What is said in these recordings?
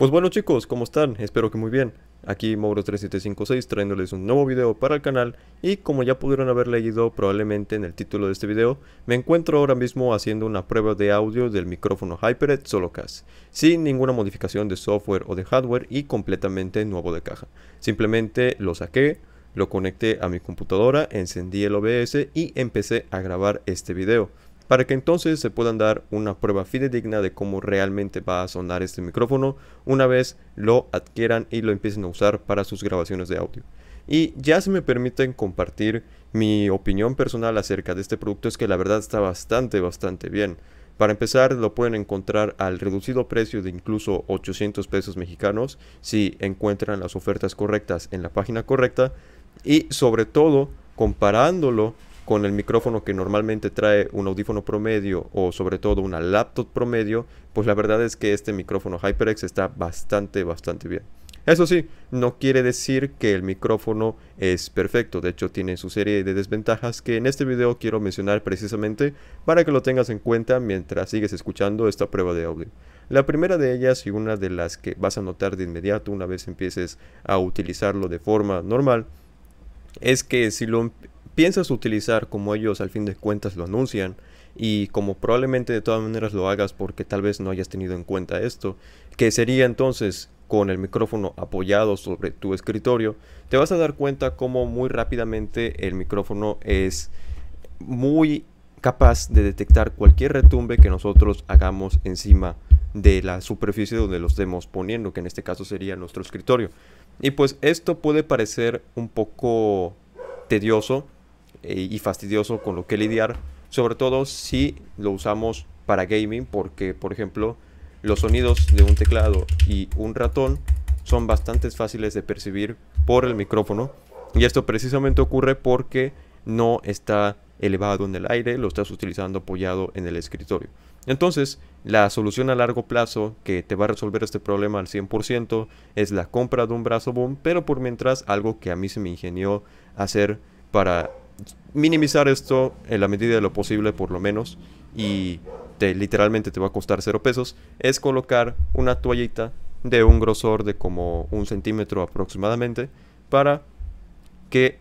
Pues bueno chicos, ¿cómo están? Espero que muy bien. Aquí mauro 3756 trayéndoles un nuevo video para el canal y como ya pudieron haber leído probablemente en el título de este video, me encuentro ahora mismo haciendo una prueba de audio del micrófono HyperX Solocast, sin ninguna modificación de software o de hardware y completamente nuevo de caja. Simplemente lo saqué, lo conecté a mi computadora, encendí el OBS y empecé a grabar este video para que entonces se puedan dar una prueba fidedigna de cómo realmente va a sonar este micrófono una vez lo adquieran y lo empiecen a usar para sus grabaciones de audio. Y ya si me permiten compartir mi opinión personal acerca de este producto es que la verdad está bastante, bastante bien. Para empezar, lo pueden encontrar al reducido precio de incluso 800 pesos mexicanos si encuentran las ofertas correctas en la página correcta y sobre todo comparándolo con el micrófono que normalmente trae un audífono promedio o sobre todo una laptop promedio, pues la verdad es que este micrófono HyperX está bastante, bastante bien. Eso sí, no quiere decir que el micrófono es perfecto, de hecho tiene su serie de desventajas que en este video quiero mencionar precisamente para que lo tengas en cuenta mientras sigues escuchando esta prueba de audio. La primera de ellas y una de las que vas a notar de inmediato una vez empieces a utilizarlo de forma normal es que si lo piensas utilizar como ellos al fin de cuentas lo anuncian y como probablemente de todas maneras lo hagas porque tal vez no hayas tenido en cuenta esto, que sería entonces con el micrófono apoyado sobre tu escritorio, te vas a dar cuenta cómo muy rápidamente el micrófono es muy capaz de detectar cualquier retumbe que nosotros hagamos encima de la superficie donde lo estemos poniendo, que en este caso sería nuestro escritorio. Y pues esto puede parecer un poco tedioso eh, y fastidioso con lo que lidiar, sobre todo si lo usamos para gaming, porque por ejemplo los sonidos de un teclado y un ratón son bastante fáciles de percibir por el micrófono y esto precisamente ocurre porque no está elevado en el aire, lo estás utilizando apoyado en el escritorio. Entonces, la solución a largo plazo que te va a resolver este problema al 100% es la compra de un brazo boom, pero por mientras algo que a mí se me ingenió hacer para minimizar esto en la medida de lo posible por lo menos y literalmente te va a costar 0 pesos es colocar una toallita de un grosor de como un centímetro aproximadamente para que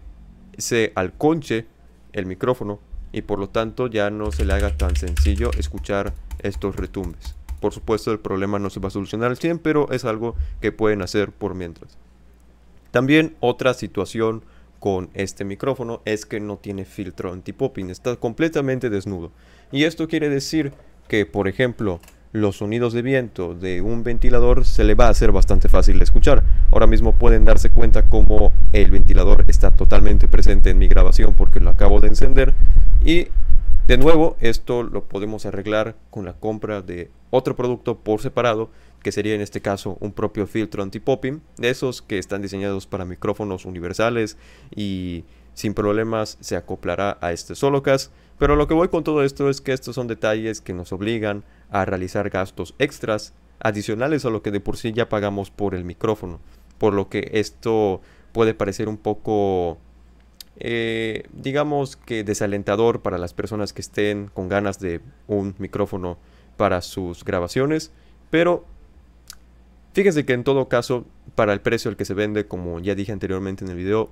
se alconche el micrófono y por lo tanto ya no se le haga tan sencillo escuchar estos retumbes. Por supuesto el problema no se va a solucionar al 100 pero es algo que pueden hacer por mientras. También otra situación con este micrófono es que no tiene filtro anti-popping, está completamente desnudo. Y esto quiere decir que, por ejemplo, los sonidos de viento de un ventilador se le va a hacer bastante fácil de escuchar. Ahora mismo pueden darse cuenta como el ventilador está totalmente presente en mi grabación porque lo acabo de encender. Y de nuevo, esto lo podemos arreglar con la compra de otro producto por separado que sería en este caso un propio filtro anti-popping, de esos que están diseñados para micrófonos universales y sin problemas se acoplará a este solocast. Pero lo que voy con todo esto es que estos son detalles que nos obligan a realizar gastos extras adicionales a lo que de por sí ya pagamos por el micrófono. Por lo que esto puede parecer un poco, eh, digamos que desalentador para las personas que estén con ganas de un micrófono para sus grabaciones. Pero Fíjense que en todo caso, para el precio al que se vende, como ya dije anteriormente en el video,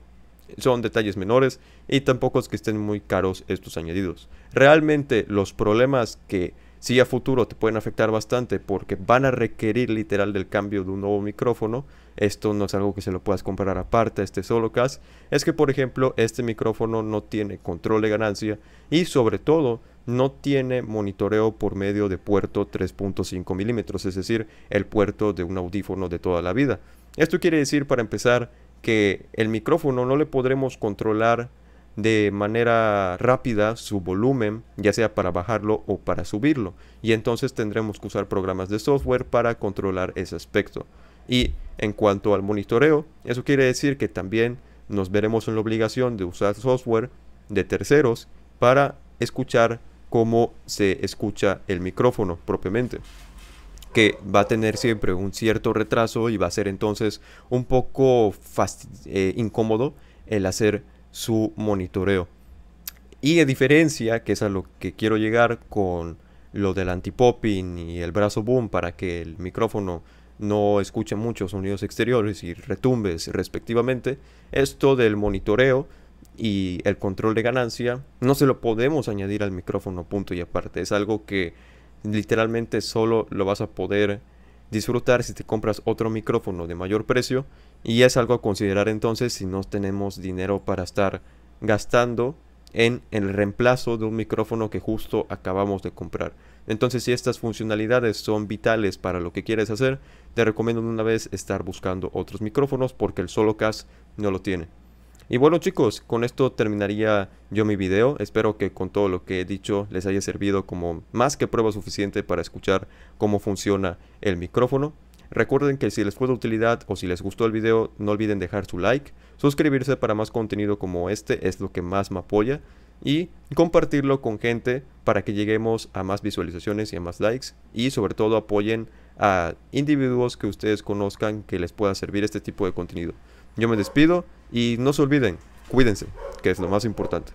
son detalles menores y tampoco es que estén muy caros estos añadidos. Realmente los problemas que si a futuro te pueden afectar bastante porque van a requerir literal del cambio de un nuevo micrófono, esto no es algo que se lo puedas comprar aparte a este Solocast, es que por ejemplo este micrófono no tiene control de ganancia y sobre todo no tiene monitoreo por medio de puerto 3.5 milímetros, es decir, el puerto de un audífono de toda la vida. Esto quiere decir, para empezar, que el micrófono no le podremos controlar de manera rápida su volumen, ya sea para bajarlo o para subirlo. Y entonces tendremos que usar programas de software para controlar ese aspecto. Y en cuanto al monitoreo, eso quiere decir que también nos veremos en la obligación de usar software de terceros para escuchar cómo se escucha el micrófono propiamente que va a tener siempre un cierto retraso y va a ser entonces un poco eh, incómodo el hacer su monitoreo. Y a diferencia, que es a lo que quiero llegar con lo del antipopping y el brazo boom para que el micrófono no escuche muchos sonidos exteriores y retumbes respectivamente, esto del monitoreo y el control de ganancia no se lo podemos añadir al micrófono punto y aparte es algo que literalmente solo lo vas a poder disfrutar si te compras otro micrófono de mayor precio y es algo a considerar entonces si no tenemos dinero para estar gastando en el reemplazo de un micrófono que justo acabamos de comprar. Entonces si estas funcionalidades son vitales para lo que quieres hacer, te recomiendo una vez estar buscando otros micrófonos porque el solo Cas no lo tiene. Y bueno chicos, con esto terminaría yo mi video. Espero que con todo lo que he dicho les haya servido como más que prueba suficiente para escuchar cómo funciona el micrófono. Recuerden que si les fue de utilidad o si les gustó el video, no olviden dejar su like, suscribirse para más contenido como este, es lo que más me apoya, y compartirlo con gente para que lleguemos a más visualizaciones y a más likes, y sobre todo apoyen a individuos que ustedes conozcan que les pueda servir este tipo de contenido. Yo me despido y no se olviden, cuídense, que es lo más importante.